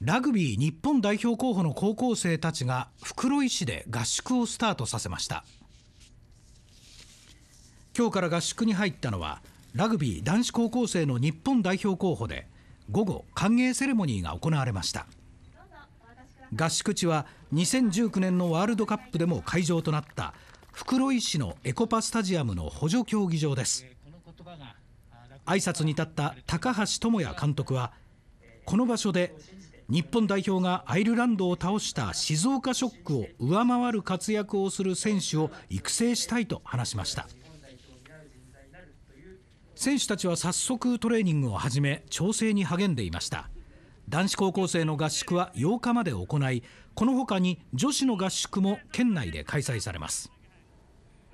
ラグビー日本代表候補の高校生たちが袋井市で合宿をスタートさせました今日から合宿に入ったのはラグビー男子高校生の日本代表候補で午後歓迎セレモニーが行われました合宿地は2019年のワールドカップでも会場となった袋井市のエコパスタジアムの補助競技場です挨拶に立った高橋智也監督はこの場所で日本代表がアイルランドを倒した静岡ショックを上回る活躍をする選手を育成したいと話しました選手たちは早速トレーニングを始め調整に励んでいました男子高校生の合宿は8日まで行いこのほかに女子の合宿も県内で開催されます